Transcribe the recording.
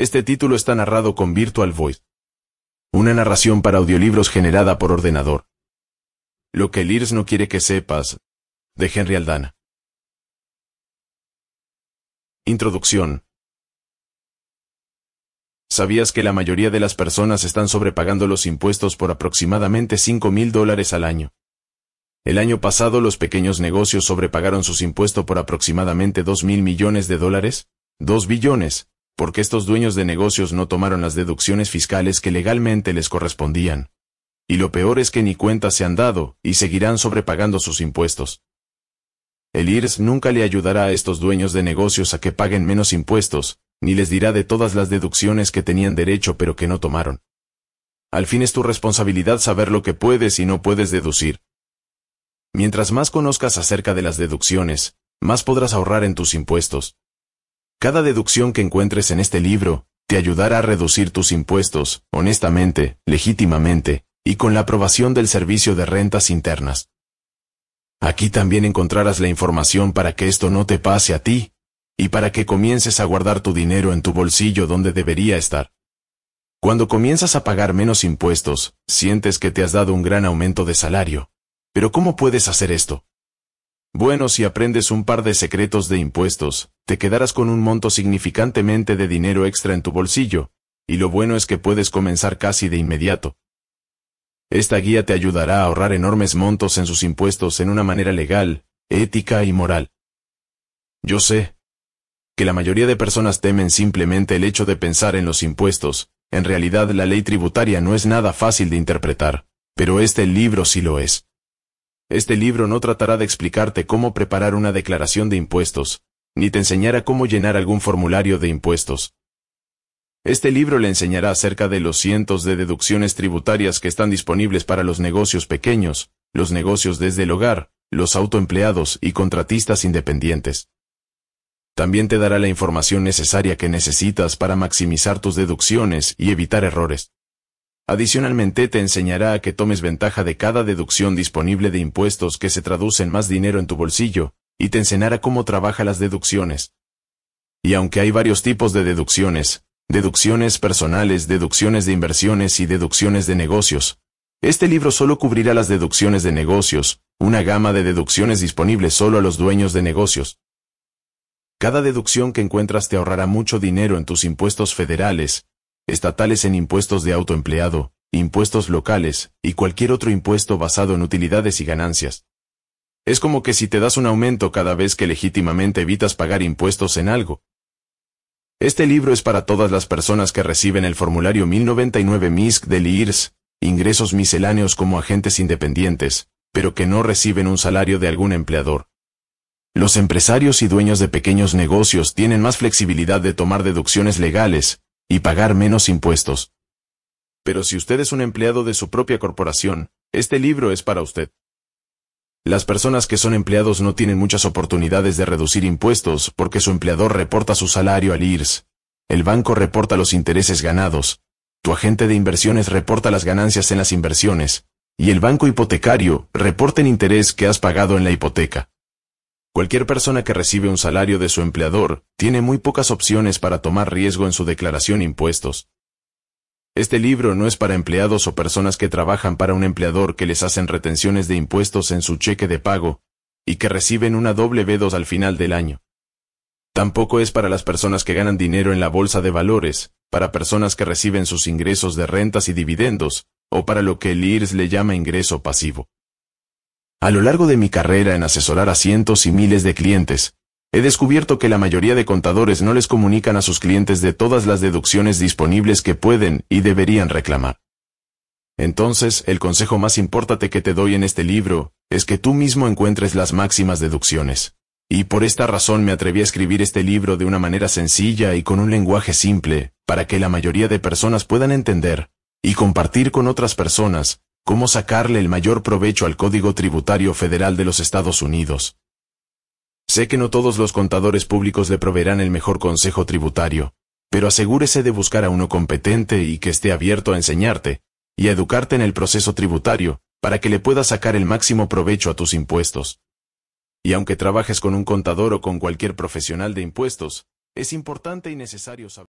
Este título está narrado con Virtual Voice. Una narración para audiolibros generada por ordenador. Lo que el IRS no quiere que sepas. De Henry Aldana. Introducción. ¿Sabías que la mayoría de las personas están sobrepagando los impuestos por aproximadamente 5 mil dólares al año? El año pasado los pequeños negocios sobrepagaron sus impuestos por aproximadamente 2 mil millones de dólares, 2 billones, porque estos dueños de negocios no tomaron las deducciones fiscales que legalmente les correspondían. Y lo peor es que ni cuentas se han dado, y seguirán sobrepagando sus impuestos. El IRS nunca le ayudará a estos dueños de negocios a que paguen menos impuestos, ni les dirá de todas las deducciones que tenían derecho pero que no tomaron. Al fin es tu responsabilidad saber lo que puedes y no puedes deducir. Mientras más conozcas acerca de las deducciones, más podrás ahorrar en tus impuestos. Cada deducción que encuentres en este libro, te ayudará a reducir tus impuestos, honestamente, legítimamente, y con la aprobación del Servicio de Rentas Internas. Aquí también encontrarás la información para que esto no te pase a ti, y para que comiences a guardar tu dinero en tu bolsillo donde debería estar. Cuando comienzas a pagar menos impuestos, sientes que te has dado un gran aumento de salario. Pero ¿cómo puedes hacer esto? Bueno, si aprendes un par de secretos de impuestos, te quedarás con un monto significantemente de dinero extra en tu bolsillo, y lo bueno es que puedes comenzar casi de inmediato. Esta guía te ayudará a ahorrar enormes montos en sus impuestos en una manera legal, ética y moral. Yo sé que la mayoría de personas temen simplemente el hecho de pensar en los impuestos, en realidad la ley tributaria no es nada fácil de interpretar, pero este libro sí lo es. Este libro no tratará de explicarte cómo preparar una declaración de impuestos, ni te enseñará cómo llenar algún formulario de impuestos. Este libro le enseñará acerca de los cientos de deducciones tributarias que están disponibles para los negocios pequeños, los negocios desde el hogar, los autoempleados y contratistas independientes. También te dará la información necesaria que necesitas para maximizar tus deducciones y evitar errores. Adicionalmente te enseñará a que tomes ventaja de cada deducción disponible de impuestos que se traducen más dinero en tu bolsillo, y te enseñará cómo trabaja las deducciones. Y aunque hay varios tipos de deducciones, deducciones personales, deducciones de inversiones y deducciones de negocios, este libro solo cubrirá las deducciones de negocios, una gama de deducciones disponibles solo a los dueños de negocios. Cada deducción que encuentras te ahorrará mucho dinero en tus impuestos federales, estatales en impuestos de autoempleado, impuestos locales, y cualquier otro impuesto basado en utilidades y ganancias. Es como que si te das un aumento cada vez que legítimamente evitas pagar impuestos en algo. Este libro es para todas las personas que reciben el formulario 1099 MISC del IRS, ingresos misceláneos como agentes independientes, pero que no reciben un salario de algún empleador. Los empresarios y dueños de pequeños negocios tienen más flexibilidad de tomar deducciones legales, y pagar menos impuestos. Pero si usted es un empleado de su propia corporación, este libro es para usted. Las personas que son empleados no tienen muchas oportunidades de reducir impuestos porque su empleador reporta su salario al IRS. El banco reporta los intereses ganados. Tu agente de inversiones reporta las ganancias en las inversiones. Y el banco hipotecario reporta el interés que has pagado en la hipoteca. Cualquier persona que recibe un salario de su empleador tiene muy pocas opciones para tomar riesgo en su declaración impuestos. Este libro no es para empleados o personas que trabajan para un empleador que les hacen retenciones de impuestos en su cheque de pago y que reciben una doble B2 al final del año. Tampoco es para las personas que ganan dinero en la bolsa de valores, para personas que reciben sus ingresos de rentas y dividendos, o para lo que el IRS le llama ingreso pasivo. A lo largo de mi carrera en asesorar a cientos y miles de clientes, he descubierto que la mayoría de contadores no les comunican a sus clientes de todas las deducciones disponibles que pueden y deberían reclamar. Entonces, el consejo más importante que te doy en este libro, es que tú mismo encuentres las máximas deducciones. Y por esta razón me atreví a escribir este libro de una manera sencilla y con un lenguaje simple, para que la mayoría de personas puedan entender, y compartir con otras personas, cómo sacarle el mayor provecho al Código Tributario Federal de los Estados Unidos. Sé que no todos los contadores públicos le proveerán el mejor consejo tributario, pero asegúrese de buscar a uno competente y que esté abierto a enseñarte, y a educarte en el proceso tributario, para que le pueda sacar el máximo provecho a tus impuestos. Y aunque trabajes con un contador o con cualquier profesional de impuestos, es importante y necesario saber